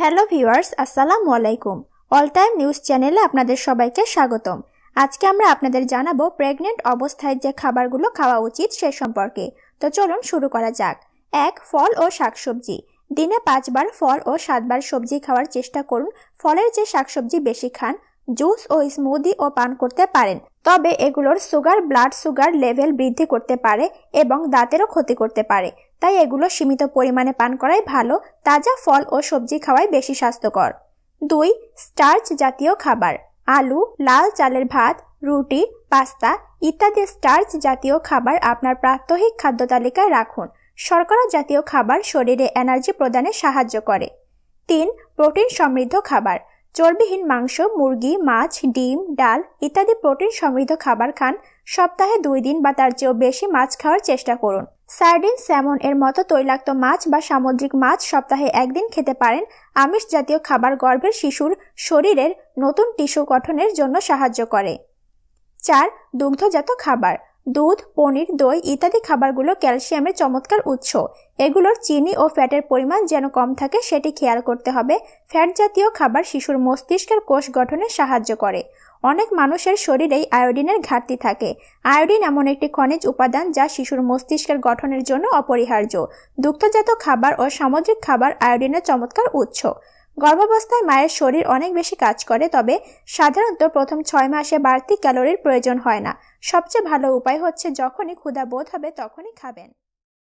hello viewers আসসালামু আলাইকুম all time news চ্যানেলে আপনাদের সবাইকে স্বাগতম আজকে আমরা আপনাদের জানাবো প্রেগনেন্ট অবস্থায় যে খাবারগুলো খাওয়া উচিত সে সম্পর্কে তো চলুন শুরু করা যাক এক ফল ও শাকসবজি দিনে পাঁচবার ফল ও সাতবার সবজি খাওয়ার চেষ্টা করুন ফলের যে শাকসবজি বেশি খান জুস ও স্মুদি ও পান করতে পারেন তবে এগুলোর সুগার ব্লাড সুগার লেভেল বৃদ্ধি করতে পারে এবং দাঁতেরও ক্ষতি করতে পারে তাই এগুলো সীমিত পরিমাণে পান করাই ভালো তাজা ফল ও সবজি খাওয়াই বেশি স্বাস্থ্যকর দুই স্টার্চ জাতীয় খাবার আলু লাল চালের ভাত রুটি পাস্তা ইত্যাদি স্টার্চ জাতীয় খাবার আপনার প্রাত্যহিক খাদ্য তালিকায় রাখুন শর্করা জাতীয় খাবার শরীরে এনার্জি প্রদানে সাহায্য করে তিন প্রোটিন সমৃদ্ধ খাবার চর্বিহীন মাংস মুরগি মাছ ডিম ডাল ইত্যাদি প্রোটিন সমৃদ্ধ খাবার খান সপ্তাহে দুই দিন বা তার চেয়েও বেশি মাছ খাওয়ার চেষ্টা করুন সার্ডিন স্যামন এর মতো তৈলাক্ত মাছ বা সামুদ্রিক মাছ সপ্তাহে একদিন খেতে পারেন আমিষ জাতীয় খাবার গর্ভের শিশুর শরীরের নতুন টিস্যু গঠনের জন্য সাহায্য করে চার দুগ্ধজাত খাবার দুধ পনির দই ইত্যাদি খাবারগুলো ক্যালসিয়ামের চমৎকার উৎস এগুলোর চিনি ও ফ্যাটের পরিমাণ যেন কম থাকে সেটি খেয়াল করতে হবে ফ্যাট জাতীয় খাবার শিশুর মস্তিষ্কের কোষ গঠনে সাহায্য করে অনেক মানুষের শরীরেই আয়োডিনের ঘাটতি থাকে আয়োডিন এমন একটি খনিজ উপাদান যা শিশুর মস্তিষ্কের গঠনের জন্য অপরিহার্য দুগ্ধজাত খাবার ও সামুদ্রিক খাবার আয়োডিনের চমৎকার উৎস গর্ভাবস্থায় মায়ের শরীর অনেক বেশি কাজ করে তবে সাধারণত প্রথম ছয় মাসে বাড়তি ক্যালোরির প্রয়োজন হয় না সবচেয়ে ভালো উপায় হচ্ছে যখনই ক্ষুধা বোধ হবে তখনই খাবেন